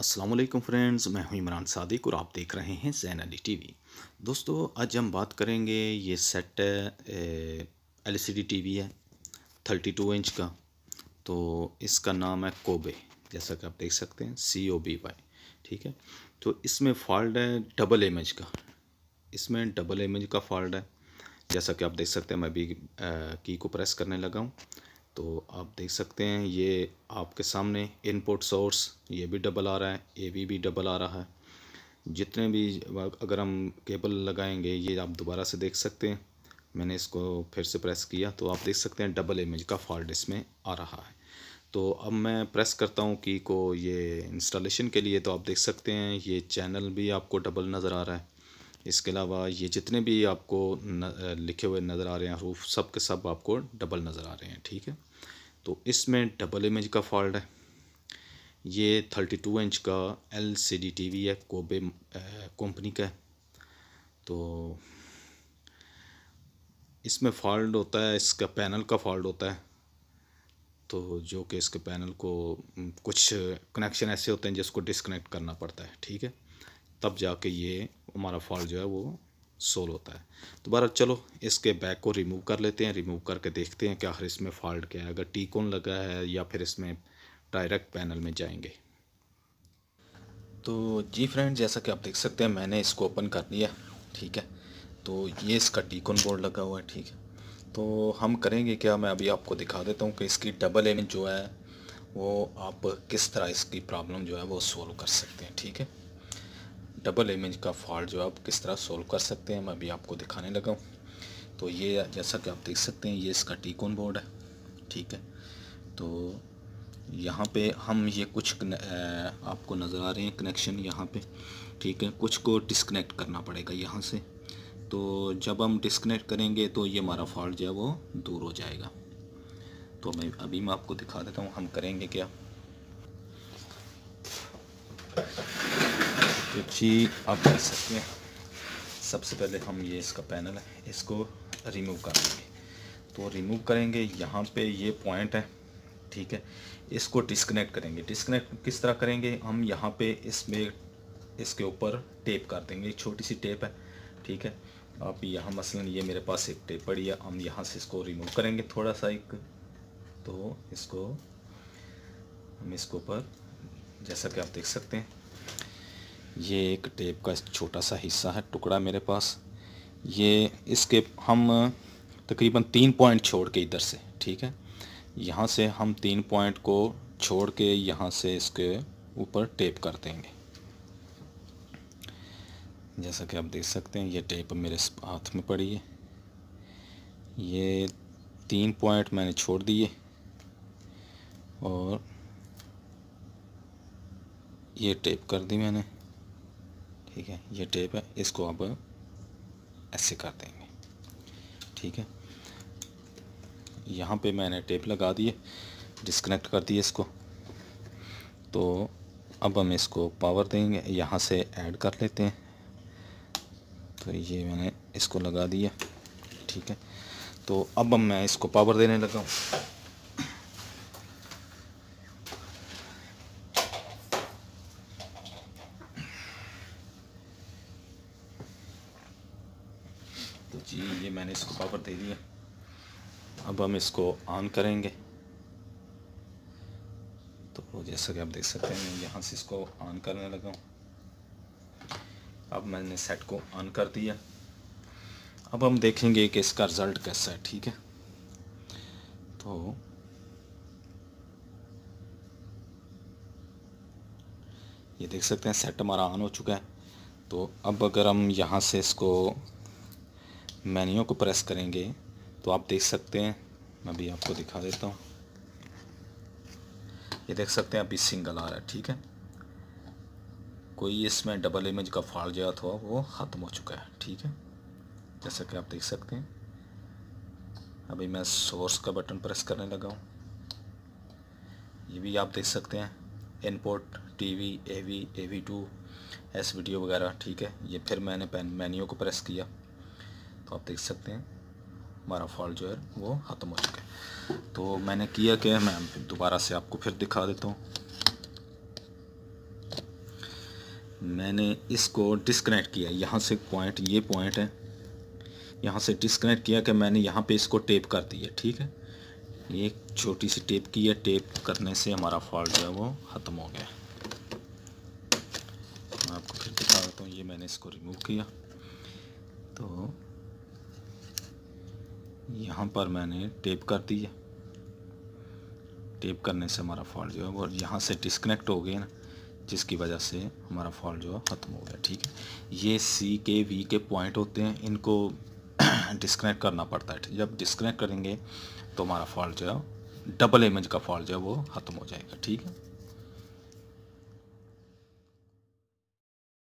Aslam friends मैं हूं इमरान सादिक और आप देख रहे हैं जैन अली टी वी दोस्तों आज हम बात करेंगे ये set L C D T V है थर्टी टू इंच का तो इसका नाम है कोबे जैसा कि आप देख सकते हैं सी ओ बी वाई ठीक है तो इसमें फॉल्ट है डबल इमेज का इसमें डबल इमेज का फॉल्ट है जैसा कि आप देख सकते हैं मैं भी की को प्रेस करने लगा हूँ तो आप देख सकते हैं ये आपके सामने इनपुट सोर्स ये भी डबल आ रहा है ए वी भी डबल आ रहा है जितने भी अगर हम केबल लगाएंगे ये आप दोबारा से देख सकते हैं मैंने इसको फिर से प्रेस किया तो आप देख सकते हैं डबल इमेज का फॉल्ट इसमें आ रहा है तो अब मैं प्रेस करता हूँ की को ये इंस्टॉलेशन के लिए तो आप देख सकते हैं ये चैनल भी आपको डबल नज़र आ रहा है इसके अलावा ये जितने भी आपको न, लिखे हुए नज़र आ रहे हैं हरूफ सब के सब आपको डबल नज़र आ रहे हैं ठीक है तो इसमें डबल इमेज का फॉल्ट है ये थर्टी टू इंच का L C D T V है कोबे कंपनी का है तो इसमें फॉल्ट होता है इसका पैनल का फॉल्ट होता है तो जो कि इसके पैनल को कुछ कनेक्शन ऐसे होते हैं जिसको डिसकनेक्ट करना पड़ता है ठीक है तब जाके ये हमारा फॉल जो है वो सोल होता है दोबारा चलो इसके बैक को रिमूव कर लेते हैं रिमूव करके देखते हैं कि आखिर इसमें फॉल्ट क्या है अगर टी कौन लगा है या फिर इसमें डायरेक्ट पैनल में जाएंगे तो जी फ्रेंड जैसा कि आप देख सकते हैं मैंने इसको ओपन कर लिया ठीक है तो ये इसका टीकोन बोर्ड लगा हुआ है ठीक है तो हम करेंगे क्या मैं अभी आपको दिखा देता हूँ कि इसकी डबल एम जो है वो आप किस तरह इसकी प्रॉब्लम जो है वो सोल्व कर सकते हैं ठीक है डबल इमेज का फॉल्ट जो है आप किस तरह सोल्व कर सकते हैं मैं अभी आपको दिखाने लगा हूँ तो ये जैसा कि आप देख सकते हैं ये इसका टीकोन बोर्ड है ठीक है तो यहाँ पे हम ये कुछ आपको नज़र आ रहे हैं कनेक्शन यहाँ पे ठीक है कुछ को डिसकनेक्ट करना पड़ेगा यहाँ से तो जब हम डिसकनेक्ट करेंगे तो ये हमारा फॉल्ट जो है वो दूर हो जाएगा तो मैं अभी मैं आपको दिखा देता हूँ हम करेंगे क्या तो जी आप देख सकते हैं सबसे पहले हम ये इसका पैनल है इसको रिमूव कर लेंगे तो रिमूव करेंगे यहाँ पे ये पॉइंट है ठीक है इसको डिसकनेक्ट करेंगे डिसकनेक्ट किस तरह करेंगे हम यहाँ पे इसमें इसके ऊपर टेप कर देंगे एक छोटी सी टेप है ठीक है आप यहाँ मसलन ये मेरे पास एक टेप पड़ी है हम यहाँ से इसको रिमूव करेंगे थोड़ा सा एक तो इसको हम इसके ऊपर जैसा कि आप देख सकते हैं ये एक टेप का छोटा सा हिस्सा है टुकड़ा मेरे पास ये इसके हम तकरीबन तीन पॉइंट छोड़ के इधर से ठीक है यहाँ से हम तीन पॉइंट को छोड़ के यहाँ से इसके ऊपर टेप कर देंगे जैसा कि आप देख सकते हैं ये टेप मेरे हाथ में पड़ी है ये तीन पॉइंट मैंने छोड़ दिए और ये टेप कर दी मैंने ठीक है ये टेप है इसको आप ऐसे कर देंगे ठीक है यहाँ पे मैंने टेप लगा दिए डिस्कनेक्ट कर दिए इसको तो अब हम इसको पावर देंगे यहाँ से ऐड कर लेते हैं तो ये मैंने इसको लगा दिया ठीक है तो अब हम मैं इसको पावर देने लगा हूँ जी ये मैंने इसको पावर दे दिया अब हम इसको ऑन करेंगे तो जैसा कि आप देख सकते हैं मैं यहाँ से इसको ऑन करने लगा हूँ अब मैंने सेट को ऑन कर दिया अब हम देखेंगे कि इसका रिज़ल्ट कैसा है ठीक है तो ये देख सकते हैं सेट हमारा ऑन हो चुका है तो अब अगर हम यहाँ से इसको मेन्यू को प्रेस करेंगे तो आप देख सकते हैं मैं भी आपको दिखा देता हूँ ये देख सकते हैं अभी सिंगल आ रहा है ठीक है कोई इसमें डबल इमेज का फाड़ जो था वो ख़त्म हो चुका है ठीक है जैसा कि आप देख सकते हैं अभी मैं सोर्स का बटन प्रेस करने लगा हूँ ये भी आप देख सकते हैं input TV AV AV two S video वगैरह ठीक है ये फिर मैंने पेन मेन्यू को प्रेस किया तो आप देख सकते हैं हमारा फॉल्ट जो है वो ख़त्म हो चुका है तो मैंने किया क्या मैं दोबारा से आपको फिर दिखा देता हूँ मैंने इसको डिसकनेक्ट किया यहाँ से पॉइंट ये पॉइंट है यहाँ से डिस्कनेक्ट किया कि मैंने यहाँ पे इसको टेप कर दिया ठीक है ये छोटी सी टेप की है टेप करने से हमारा फॉल्ट जो है वो ख़त्म हो गया मैं आपको फिर दिखा देता हूँ ये मैंने इसको रिमूव किया तो यहाँ पर मैंने टेप कर दी है टेप करने से हमारा फॉल्ट जो है वो यहाँ से डिस्कनेक्ट हो गया ना जिसकी वजह से हमारा फॉल्ट जो है ख़त्म हो गया ठीक है ये सी के वी के पॉइंट होते हैं इनको डिस्कनेक्ट करना पड़ता है जब डिस्कनेक्ट करेंगे तो हमारा फॉल्ट जो है डबल इमेज का फॉल्ट जो है वो ख़त्म हो जाएगा ठीक है